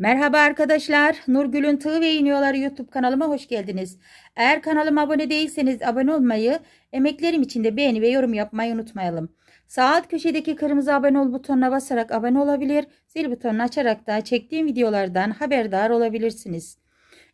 Merhaba arkadaşlar. Nurgül'ün Tığ ve İğniyorları YouTube kanalıma hoş geldiniz. Eğer kanalıma abone değilseniz abone olmayı, emeklerim için de beğeni ve yorum yapmayı unutmayalım. Sağ alt köşedeki kırmızı abone ol butonuna basarak abone olabilir, zil butonunu açarak da çektiğim videolardan haberdar olabilirsiniz.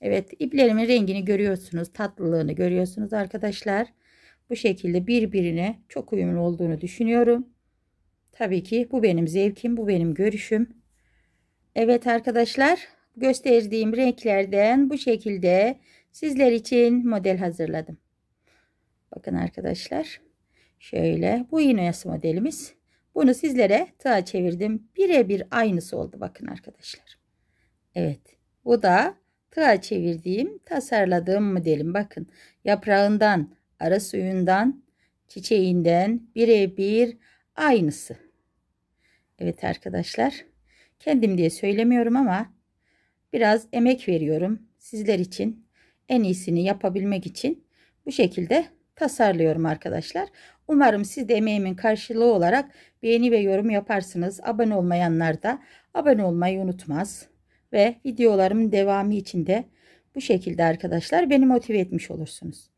Evet, iplerimin rengini görüyorsunuz, tatlılığını görüyorsunuz arkadaşlar. Bu şekilde birbirine çok uyumlu olduğunu düşünüyorum. Tabii ki bu benim zevkim, bu benim görüşüm. Evet arkadaşlar gösterdiğim renklerden bu şekilde sizler için model hazırladım. Bakın arkadaşlar şöyle bu inoyası modelimiz. Bunu sizlere tığa çevirdim. Birebir aynısı oldu bakın arkadaşlar. Evet bu da tığa çevirdiğim tasarladığım modelim. Bakın yaprağından ara suyundan çiçeğinden birebir aynısı. Evet arkadaşlar. Kendim diye söylemiyorum ama biraz emek veriyorum. Sizler için en iyisini yapabilmek için bu şekilde tasarlıyorum arkadaşlar. Umarım siz de emeğimin karşılığı olarak beğeni ve yorum yaparsınız. Abone olmayanlar da abone olmayı unutmaz. Ve videolarımın devamı için de bu şekilde arkadaşlar beni motive etmiş olursunuz.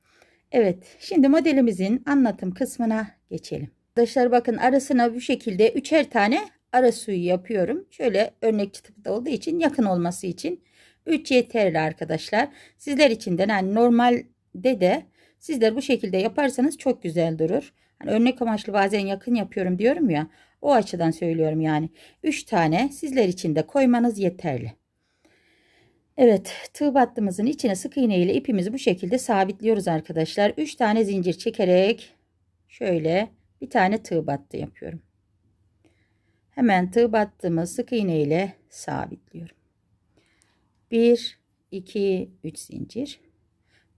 Evet şimdi modelimizin anlatım kısmına geçelim. Arkadaşlar bakın arasına bu şekilde üçer tane ara suyu yapıyorum. Şöyle örnek çıtıkta olduğu için yakın olması için 3 yeterli arkadaşlar. Sizler için de yani normalde de sizler bu şekilde yaparsanız çok güzel durur. Hani örnek amaçlı bazen yakın yapıyorum diyorum ya. O açıdan söylüyorum yani. 3 tane sizler için de koymanız yeterli. Evet tığ battımızın içine sık iğne ile ipimizi bu şekilde sabitliyoruz arkadaşlar. 3 tane zincir çekerek şöyle bir tane tığ battı yapıyorum. Hemen tığ battığımı sık iğne ile sabitliyorum. 1 2 3 zincir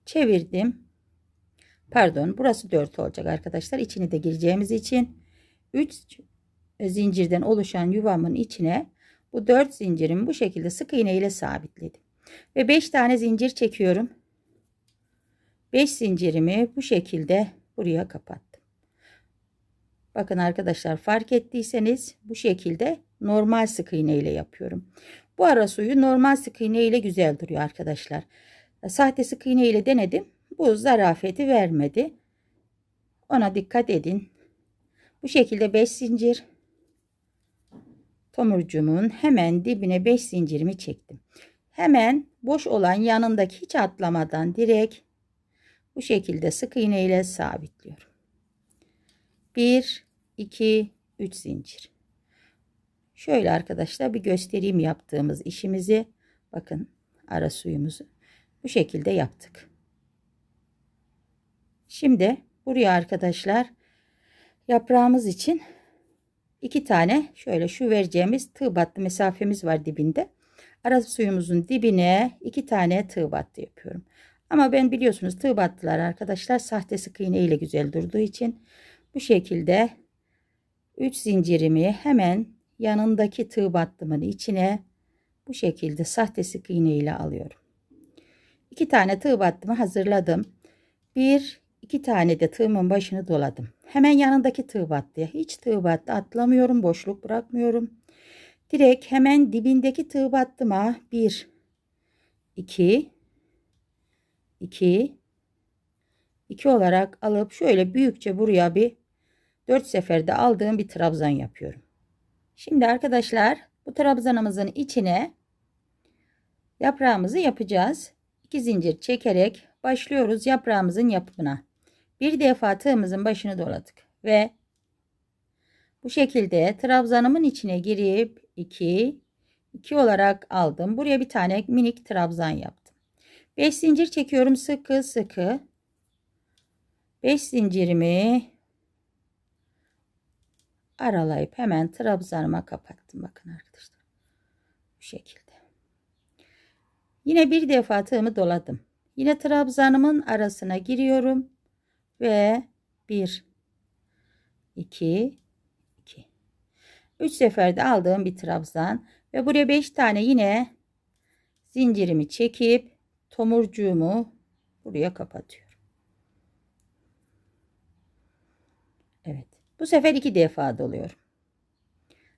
çevirdim. Pardon, burası 4 olacak arkadaşlar. İçini de gireceğimiz için 3 zincirden oluşan yuvamın içine bu 4 zincirimi bu şekilde sık iğne ile sabitledim. Ve 5 tane zincir çekiyorum. 5 zincirimi bu şekilde buraya kapattım. Bakın arkadaşlar fark ettiyseniz bu şekilde normal sık iğne ile yapıyorum. Bu ara suyu normal sık iğne ile güzel duruyor arkadaşlar. Sahte sık iğne ile denedim. Bu zarafeti vermedi. Ona dikkat edin. Bu şekilde 5 zincir tomurcumun hemen dibine 5 zincirimi çektim. Hemen boş olan yanındaki hiç atlamadan direkt bu şekilde sık iğne ile sabitliyorum. 1 2 3 zincir. Şöyle arkadaşlar bir göstereyim yaptığımız işimizi. Bakın ara suyumuzu bu şekilde yaptık. Şimdi buraya arkadaşlar yaprağımız için iki tane şöyle şu vereceğimiz tığ battı mesafemiz var dibinde. Ara suyumuzun dibine iki tane tığ battı yapıyorum. Ama ben biliyorsunuz tığ battılar arkadaşlar sahte sık iğne ile güzel durduğu için bu şekilde 3 zincirimi hemen yanındaki tığ battımın içine bu şekilde sahte sık iğne ile alıyorum. 2 tane tığ battımı hazırladım. 1 2 tane de tığımın başını doladım. Hemen yanındaki tığ battıya hiç tığ battı atlamıyorum, boşluk bırakmıyorum. Direkt hemen dibindeki tığ battıma 1 2 2 2 olarak alıp şöyle büyükçe buraya bir 4 seferde aldığım bir trabzan yapıyorum. Şimdi arkadaşlar bu trabzanımızın içine yaprağımızı yapacağız. 2 zincir çekerek başlıyoruz yaprağımızın yapımına. Bir defa tığımızın başını doladık ve bu şekilde trabzanımın içine girip 2 2 olarak aldım. Buraya bir tane minik trabzan yaptım. 5 zincir çekiyorum sıkı sıkı. 5 zincirimi aralayıp hemen trabzanıma kapattım. Bakın arkadaşlar. Bu şekilde. Yine bir defa tığımı doladım. Yine trabzanımın arasına giriyorum. Ve 1 2 2 3 seferde aldığım bir trabzan. Ve buraya 5 tane yine zincirimi çekip tomurcuğumu buraya kapatıyorum. Evet. Bu sefer iki defa doluyorum.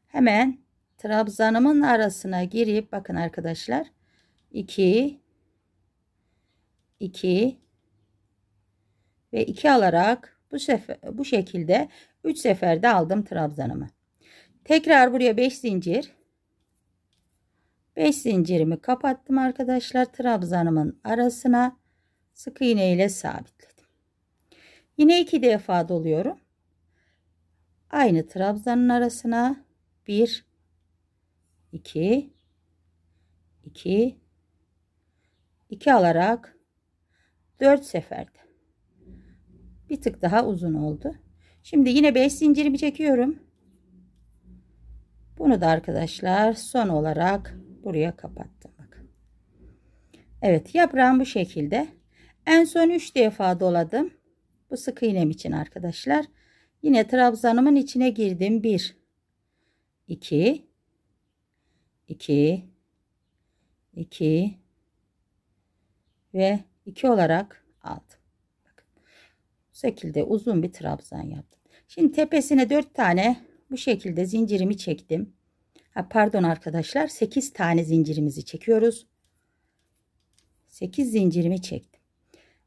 Hemen trabzanımın arasına girip bakın arkadaşlar 2 2 ve 2 alarak bu sefer bu şekilde 3 seferde aldım trabzanımı. Tekrar buraya 5 zincir 5 zincirimi kapattım arkadaşlar trabzanımın arasına sık iğne ile sabitledim. Yine iki defa doluyorum aynı trabzanın arasına 1 2 2 2 alarak 4 seferde bir tık daha uzun oldu. Şimdi yine 5 zincirimi çekiyorum. Bunu da arkadaşlar son olarak buraya kapattım. Bakın. Evet yaprağım bu şekilde. En son 3 defa doladım. Bu sık iğnem için arkadaşlar. Yine trabzanımın içine girdim. 1 2 2 2 ve 2 olarak aldım. Bu şekilde uzun bir trabzan yaptım. Şimdi tepesine 4 tane bu şekilde zincirimi çektim. Ha, pardon arkadaşlar 8 tane zincirimizi çekiyoruz. 8 zincirimi çektim.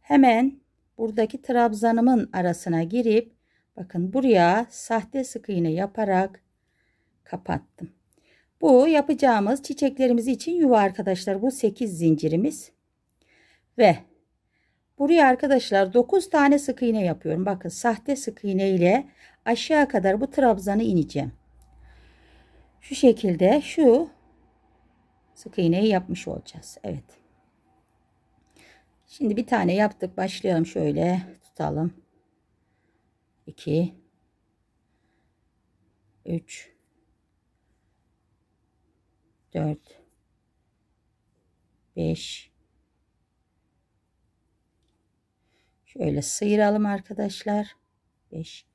Hemen buradaki trabzanımın arasına girip Bakın buraya sahte sık iğne yaparak kapattım. Bu yapacağımız çiçeklerimiz için yuva arkadaşlar. Bu 8 zincirimiz. Ve buraya arkadaşlar 9 tane sık iğne yapıyorum. Bakın sahte sık iğne ile aşağı kadar bu trabzanı ineceğim. Şu şekilde şu sık iğneyi yapmış olacağız. Evet. Şimdi bir tane yaptık. Başlayalım şöyle tutalım. 2 3 4 5 Şöyle sıyıralım arkadaşlar. 5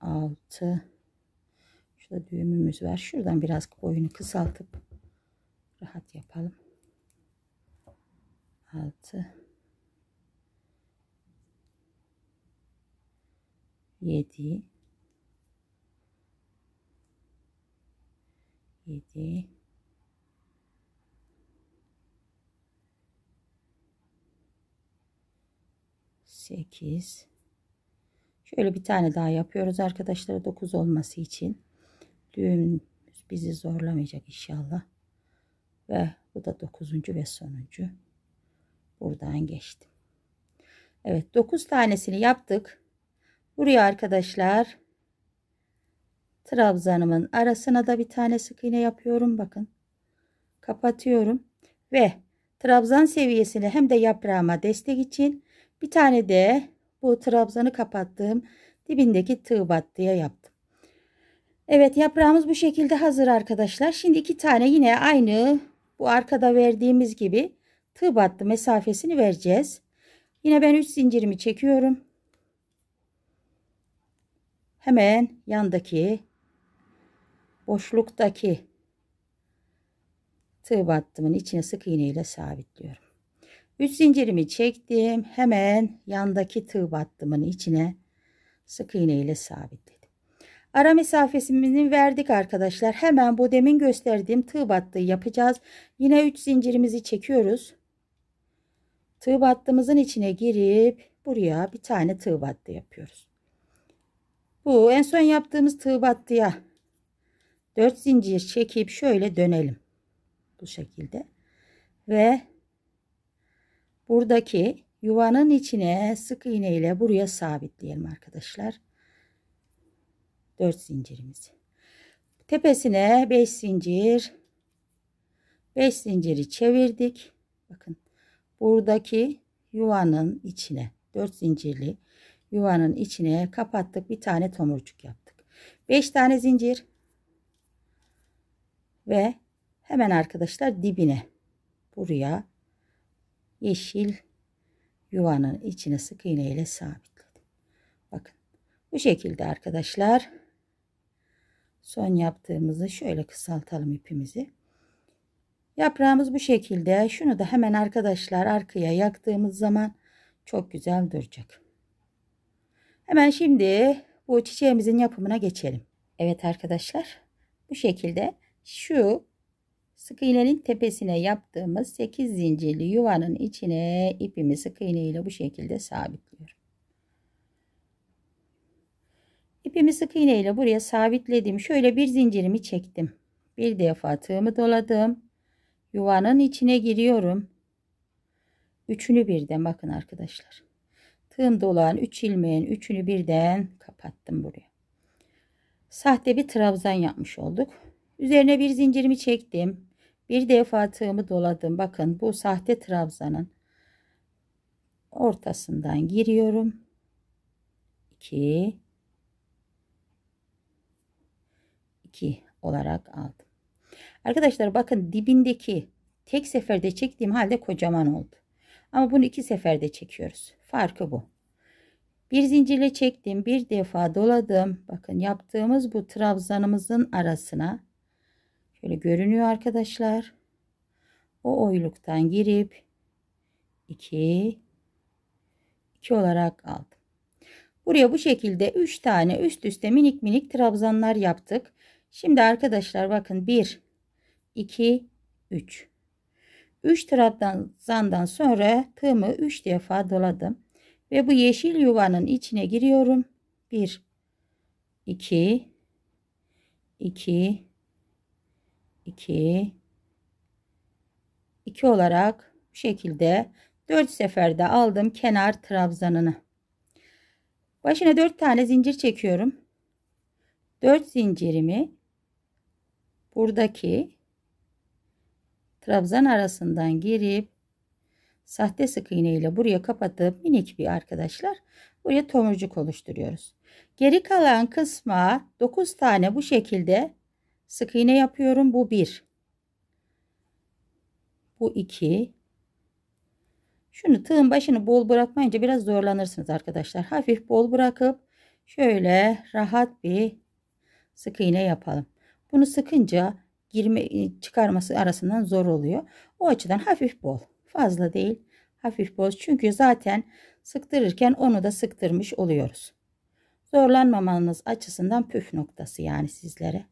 6 Şurada düğümümüz var. Şuradan biraz boyunu kısaltıp rahat yapalım. 6 7 7 8 şöyle bir tane daha yapıyoruz arkadaşlar 9 olması için düğüm bizi zorlamayacak inşallah ve bu da 9. ve sonuncu buradan geçtim Evet 9 tanesini yaptık Buraya arkadaşlar trabzanımın arasına da bir tane sık iğne yapıyorum. Bakın kapatıyorum ve trabzan seviyesini hem de yaprağıma destek için bir tane de bu trabzanı kapattığım dibindeki tığ battıya yaptım. Evet yaprağımız bu şekilde hazır arkadaşlar. Şimdi iki tane yine aynı bu arkada verdiğimiz gibi tığ battı mesafesini vereceğiz. Yine ben 3 zincirimi çekiyorum hemen yandaki boşluktaki tığ battımın içine sık iğne ile sabitliyorum. 3 zincirimi çektim. Hemen yandaki tığ battımın içine sık iğne ile sabitledim. Ara mesafesini verdik arkadaşlar. Hemen bu demin gösterdiğim tığ battığı yapacağız. Yine 3 zincirimizi çekiyoruz. Tığ battığımızın içine girip buraya bir tane tığ battı yapıyoruz. Bu en son yaptığımız tığ battıya 4 zincir çekip şöyle dönelim. Bu şekilde. Ve buradaki yuvanın içine sık iğne ile buraya sabitleyelim arkadaşlar. 4 zincirimizi. Tepesine 5 zincir 5 zinciri çevirdik. Bakın buradaki yuvanın içine 4 zincirli yuvanın içine kapattık. Bir tane tomurcuk yaptık. 5 tane zincir ve hemen arkadaşlar dibine buraya yeşil yuvanın içine sık iğne ile sabitledim. Bakın bu şekilde arkadaşlar son yaptığımızı şöyle kısaltalım ipimizi. Yaprağımız bu şekilde. Şunu da hemen arkadaşlar arkaya yaktığımız zaman çok güzel duracak. Hemen şimdi bu çiçeğimizin yapımına geçelim. Evet arkadaşlar bu şekilde şu sık iğnenin tepesine yaptığımız 8 zincirli yuvanın içine ipimi sık iğne ile bu şekilde sabitliyorum. İpimi sık iğne ile buraya sabitledim. Şöyle bir zincirimi çektim. Bir defa tığımı doladım. Yuvanın içine giriyorum. Üçünü birden bakın arkadaşlar tığımda olan 3 üç ilmeğin 3'ünü birden kapattım buraya. Sahte bir trabzan yapmış olduk. Üzerine bir zincirimi çektim. Bir defa tığımı doladım. Bakın bu sahte trabzanın ortasından giriyorum. 2 2 olarak aldım. Arkadaşlar bakın dibindeki tek seferde çektiğim halde kocaman oldu. Ama bunu iki seferde çekiyoruz. Farkı bu. Bir zincirle çektim. Bir defa doladım. Bakın yaptığımız bu trabzanımızın arasına şöyle görünüyor arkadaşlar. O oyluktan girip 2 2 olarak aldım. Buraya bu şekilde 3 tane üst üste minik minik trabzanlar yaptık. Şimdi arkadaşlar bakın 1 2 3 3 trabzandan sonra tığımı 3 defa doladım. Ve bu yeşil yuvanın içine giriyorum. 1 2 2 2 2 olarak bu şekilde 4 seferde aldım kenar trabzanını. Başına 4 tane zincir çekiyorum. 4 zincirimi buradaki trabzan arasından girip sahte sık iğne ile buraya kapatıp minik bir arkadaşlar buraya tomurcuk oluşturuyoruz. Geri kalan kısma 9 tane bu şekilde sık iğne yapıyorum. Bu 1. Bu 2. Şunu tığın başını bol bırakmayınca biraz zorlanırsınız arkadaşlar. Hafif bol bırakıp şöyle rahat bir sık iğne yapalım. Bunu sıkınca girme, çıkarması arasından zor oluyor. O açıdan hafif bol. Fazla değil. Hafif bol. Çünkü zaten sıktırırken onu da sıktırmış oluyoruz. Zorlanmamanız açısından püf noktası yani sizlere.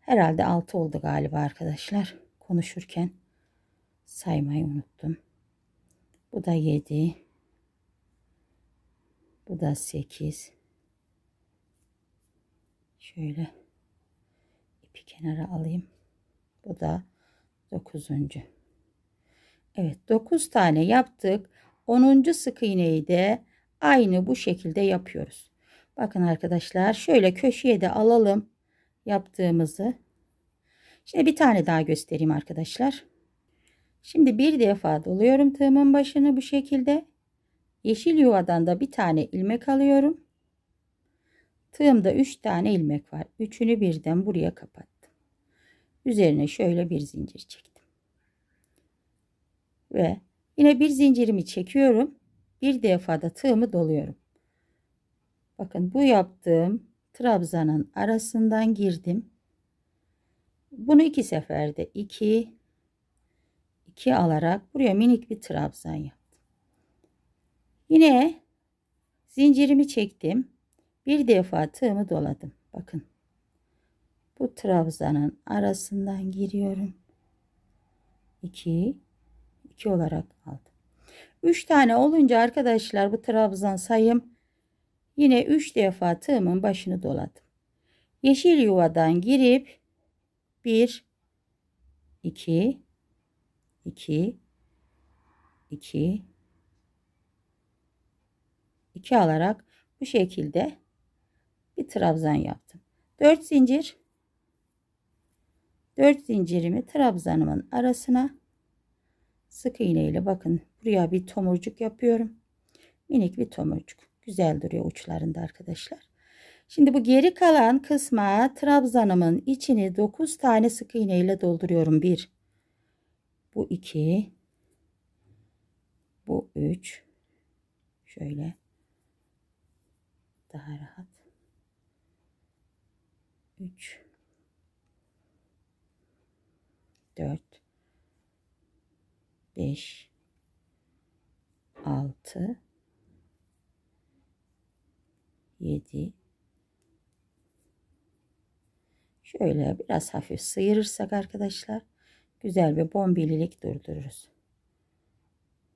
Herhalde 6 oldu galiba arkadaşlar. Konuşurken saymayı unuttum. Bu da 7. Bu da 8. Şöyle bir kenara alayım. Bu da dokuzuncu. Evet dokuz tane yaptık. Onuncu sık iğneyi de aynı bu şekilde yapıyoruz. Bakın arkadaşlar şöyle köşeye de alalım yaptığımızı. Şimdi bir tane daha göstereyim arkadaşlar. Şimdi bir defa doluyorum tığımın başını bu şekilde. Yeşil yuvadan da bir tane ilmek alıyorum. Tığımda 3 tane ilmek var. Üçünü birden buraya kapattım. Üzerine şöyle bir zincir çektim. Ve yine bir zincirimi çekiyorum. Bir defada tığımı doluyorum. Bakın bu yaptığım trabzanın arasından girdim. Bunu iki seferde iki iki alarak buraya minik bir trabzan yaptım. Yine zincirimi çektim. Bir defa tığımı doladım. Bakın. Bu trabzanın arasından giriyorum. 2 2 olarak aldım. 3 tane olunca arkadaşlar bu trabzan sayım yine 3 defa tığımın başını doladım. Yeşil yuvadan girip 1 2 2 2 2 alarak bu şekilde bir trabzan yaptım. 4 zincir 4 zincirimi trabzanımın arasına sık iğne ile bakın buraya bir tomurcuk yapıyorum. Minik bir tomurcuk. Güzel duruyor uçlarında arkadaşlar. Şimdi bu geri kalan kısma trabzanımın içini 9 tane sık iğne ile dolduruyorum. 1 bu 2 bu 3 şöyle daha rahat 3 4 5 6 7 Şöyle biraz hafif sıyırırsak arkadaşlar güzel bir bombililik durdururuz.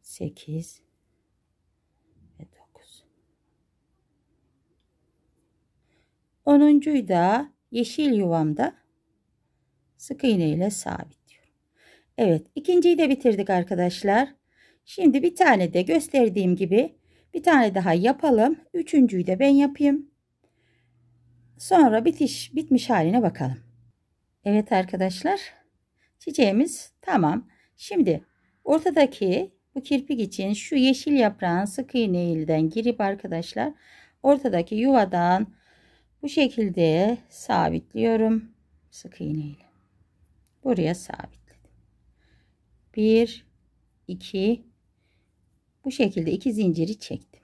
8 ve 9. 10. da yeşil yuvamda sık iğne ile sabitliyorum. Evet ikinciyi de bitirdik arkadaşlar. Şimdi bir tane de gösterdiğim gibi bir tane daha yapalım. Üçüncüyü de ben yapayım. Sonra bitiş bitmiş haline bakalım. Evet arkadaşlar çiçeğimiz tamam. Şimdi ortadaki bu kirpik için şu yeşil yaprağın sık iğne ilden girip arkadaşlar ortadaki yuvadan bu şekilde sabitliyorum. Sık iğne ile. Buraya sabitledim. 1 2 bu şekilde iki zinciri çektim.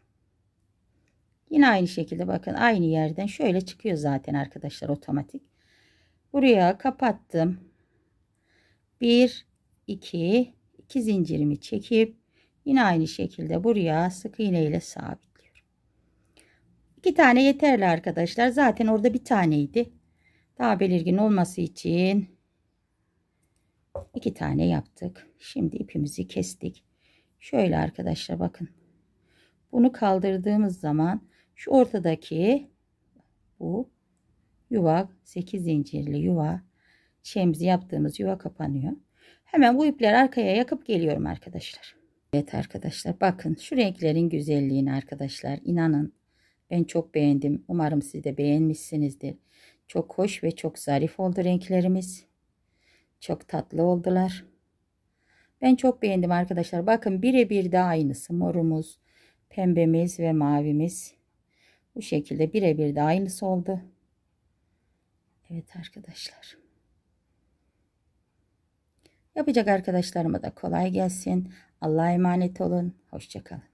Yine aynı şekilde bakın aynı yerden şöyle çıkıyor zaten arkadaşlar otomatik. Buraya kapattım. 1 2 2 zincirimi çekip yine aynı şekilde buraya sık iğne ile sabit İki tane yeterli arkadaşlar. Zaten orada bir taneydi. Daha belirgin olması için iki tane yaptık. Şimdi ipimizi kestik. Şöyle arkadaşlar bakın. Bunu kaldırdığımız zaman şu ortadaki bu yuva 8 zincirli yuva çemzi yaptığımız yuva kapanıyor. Hemen bu ipleri arkaya yakıp geliyorum arkadaşlar. Evet arkadaşlar bakın şu renklerin güzelliğini arkadaşlar inanın ben çok beğendim. Umarım siz de beğenmişsinizdir. Çok hoş ve çok zarif oldu renklerimiz. Çok tatlı oldular. Ben çok beğendim arkadaşlar. Bakın birebir de aynısı. Morumuz, pembemiz ve mavimiz. Bu şekilde birebir de aynısı oldu. Evet arkadaşlar. Yapacak arkadaşlarıma da kolay gelsin. Allah'a emanet olun. Hoşçakalın.